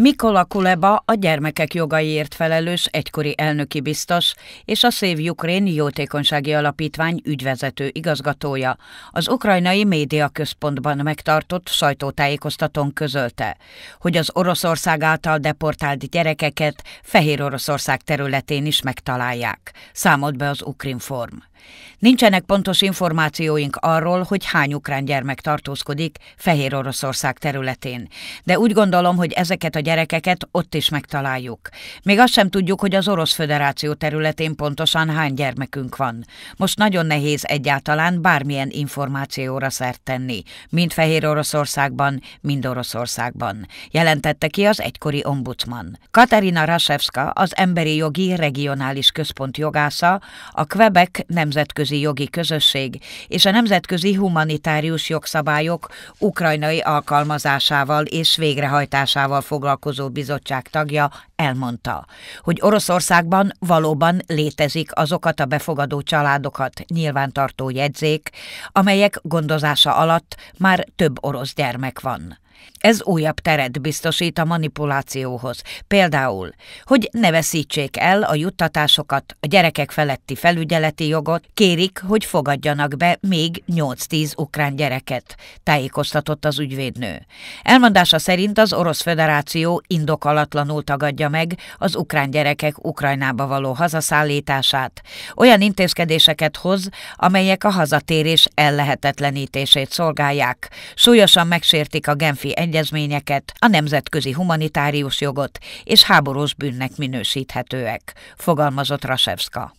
Mikola Kuleba a gyermekek jogaiért felelős egykori elnöki biztos és a Szév Ukrén Jótékonysági Alapítvány ügyvezető igazgatója az ukrajnai média központban megtartott sajtótájékoztatón közölte, hogy az Oroszország által deportált gyerekeket Fehér Oroszország területén is megtalálják, számolt be az Ukrinform. Nincsenek pontos információink arról, hogy hány ukrán gyermek tartózkodik Fehér Oroszország területén, de úgy gondolom, hogy ezeket a gyerekeket ott is megtaláljuk. Még azt sem tudjuk, hogy az Orosz Föderáció területén pontosan hány gyermekünk van. Most nagyon nehéz egyáltalán bármilyen információra szert tenni, mind Fehér Oroszországban, mind Oroszországban, jelentette ki az egykori ombudsman. Katerina Rasevska, az Emberi Jogi Regionális Központ jogásza, a Quebec nem nemzetközi jogi közösség és a nemzetközi humanitárius jogszabályok ukrajnai alkalmazásával és végrehajtásával foglalkozó bizottság tagja elmondta, hogy Oroszországban valóban létezik azokat a befogadó családokat nyilvántartó jegyzék, amelyek gondozása alatt már több orosz gyermek van. Ez újabb teret biztosít a manipulációhoz. Például, hogy ne veszítsék el a juttatásokat, a gyerekek feletti felügyeleti jogot, kérik, hogy fogadjanak be még 8-10 ukrán gyereket, tájékoztatott az ügyvédnő. Elmondása szerint az Orosz Föderáció indokalatlanul tagadja meg az ukrán gyerekek Ukrajnába való hazaszállítását, olyan intézkedéseket hoz, amelyek a hazatérés ellehetetlenítését szolgálják, súlyosan megsértik a Genfi Genfi egyezményeket, a nemzetközi humanitárius jogot és háborús bűnnek minősíthetőek, fogalmazott Rasevska.